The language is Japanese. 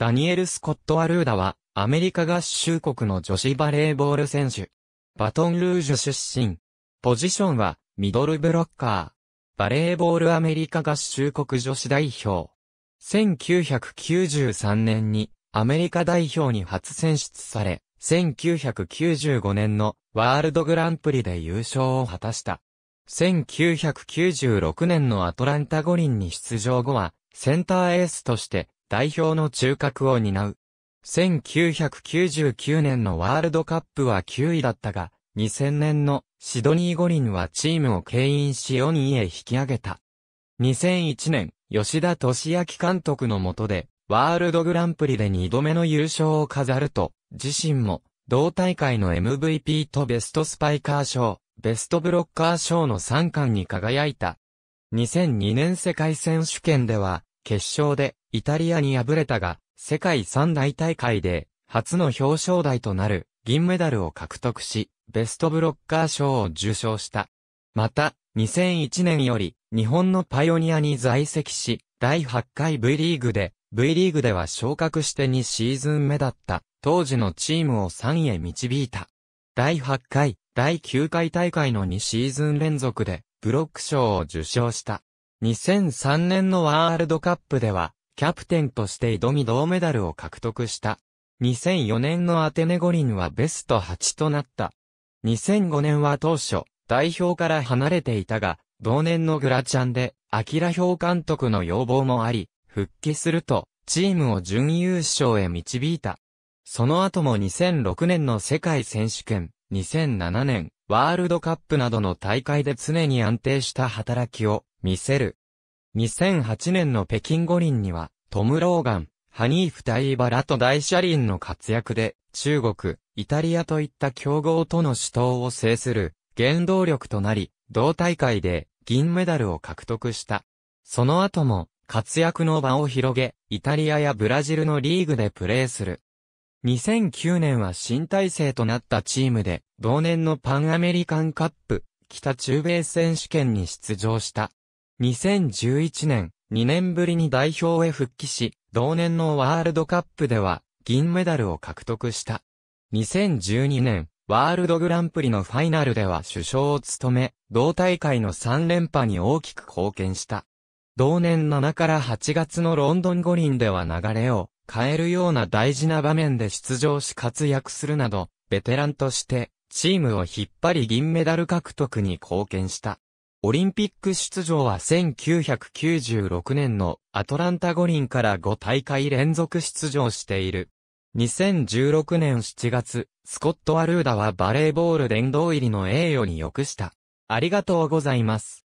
ダニエル・スコット・アルーダは、アメリカ合衆国の女子バレーボール選手。バトンルージュ出身。ポジションは、ミドルブロッカー。バレーボールアメリカ合衆国女子代表。1993年に、アメリカ代表に初選出され、1995年のワールドグランプリで優勝を果たした。1996年のアトランタ五輪に出場後は、センターエースとして代表の中核を担う。1999年のワールドカップは9位だったが、2000年のシドニー五輪はチームを牽引し4位へ引き上げた。2001年、吉田俊明監督の下で、ワールドグランプリで2度目の優勝を飾ると、自身も、同大会の MVP とベストスパイカー賞、ベストブロッカー賞の3冠に輝いた。2002年世界選手権では、決勝で、イタリアに敗れたが、世界三大大会で、初の表彰台となる銀メダルを獲得し、ベストブロッカー賞を受賞した。また、2001年より、日本のパイオニアに在籍し、第8回 V リーグで、V リーグでは昇格して2シーズン目だった、当時のチームを3位へ導いた。第8回、第9回大会の2シーズン連続で、ブロック賞を受賞した。2003年のワールドカップでは、キャプテンとして挑み銅メダルを獲得した。2004年のアテネ五輪はベスト8となった。2005年は当初、代表から離れていたが、同年のグラチャンで、アキラ表監督の要望もあり、復帰すると、チームを準優勝へ導いた。その後も2006年の世界選手権、2007年、ワールドカップなどの大会で常に安定した働きを見せる。2008年の北京五輪には、トム・ローガン、ハニーフ・タイバラと大車輪の活躍で、中国、イタリアといった強豪との死闘を制する原動力となり、同大会で銀メダルを獲得した。その後も活躍の場を広げ、イタリアやブラジルのリーグでプレーする。2009年は新体制となったチームで、同年のパンアメリカンカップ、北中米選手権に出場した。2011年、2年ぶりに代表へ復帰し、同年のワールドカップでは、銀メダルを獲得した。2012年、ワールドグランプリのファイナルでは首相を務め、同大会の3連覇に大きく貢献した。同年7から8月のロンドン五輪では流れを変えるような大事な場面で出場し活躍するなど、ベテランとして、チームを引っ張り銀メダル獲得に貢献した。オリンピック出場は1996年のアトランタ五輪から5大会連続出場している。2016年7月、スコット・アルーダはバレーボール殿堂入りの栄誉に良くした。ありがとうございます。